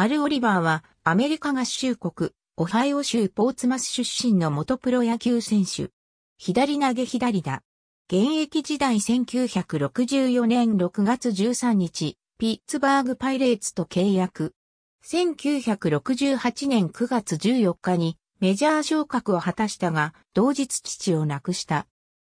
アル・オリバーは、アメリカ合衆国、オハイオ州ポーツマス出身の元プロ野球選手。左投げ左打。現役時代1964年6月13日、ピッツバーグパイレーツと契約。1968年9月14日にメジャー昇格を果たしたが、同日父を亡くした。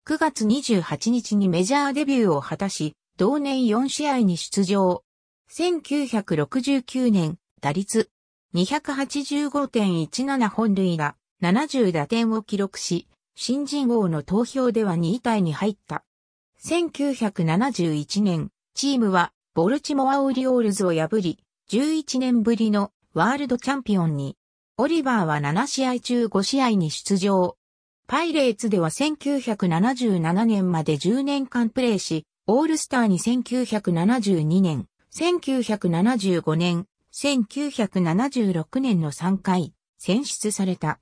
9月28日にメジャーデビューを果たし、同年4試合に出場。1969年、打率285.17本塁打70打点を記録し、新人王の投票では2位タイに入った。1971年、チームはボルチモア・オリオールズを破り、11年ぶりのワールドチャンピオンに、オリバーは7試合中5試合に出場。パイレーツでは1977年まで10年間プレーし、オールスターに1972年、1975年、1976年の3回、選出された。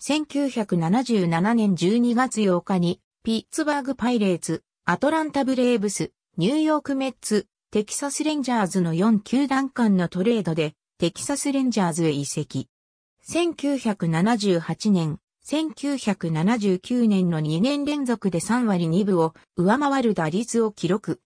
1977年12月8日に、ピッツバーグパイレーツ、アトランタブレーブス、ニューヨークメッツ、テキサスレンジャーズの4球団間のトレードで、テキサスレンジャーズへ移籍。1978年、1979年の2年連続で3割2分を上回る打率を記録。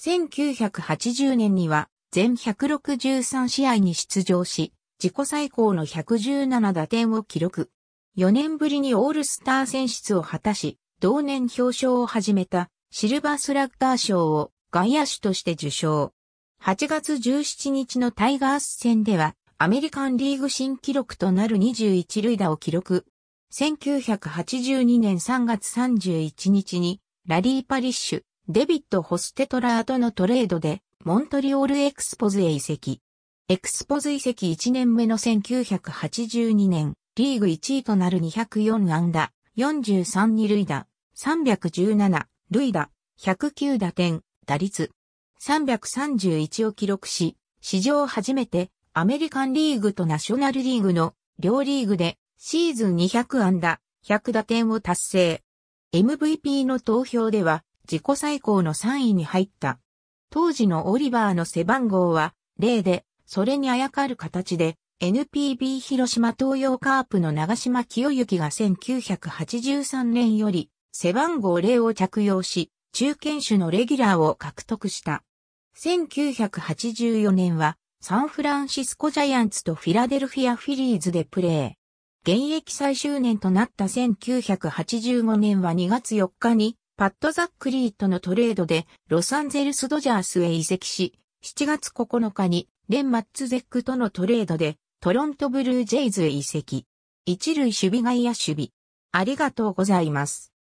1980年には全163試合に出場し、自己最高の117打点を記録。4年ぶりにオールスター選出を果たし、同年表彰を始めたシルバースラッガー賞を外野手として受賞。8月17日のタイガース戦では、アメリカンリーグ新記録となる21塁打を記録。1982年3月31日に、ラリー・パリッシュ、デビッド・ホステトラーとのトレードで、モントリオールエクスポズへ移籍。エクスポズ移籍1年目の1982年、リーグ1位となる204安打、43二塁打、317塁打、109打点、打率331を記録し、史上初めてアメリカンリーグとナショナルリーグの両リーグでシーズン200安打、100打点を達成。MVP の投票では自己最高の3位に入った当時のオリバーの背番号は0で、それにあやかる形で、NPB 広島東洋カープの長島清行が1983年より背番号0を着用し、中堅種のレギュラーを獲得した。1984年はサンフランシスコジャイアンツとフィラデルフィアフィリーズでプレー。現役最終年となった1985年は2月4日にパッド・ザックリーとのトレードでロサンゼルス・ドジャースへ移籍し、7月9日にレン・マッツゼックとのトレードでトロント・ブルージェイズへ移籍。一塁守備外野守備。ありがとうございます。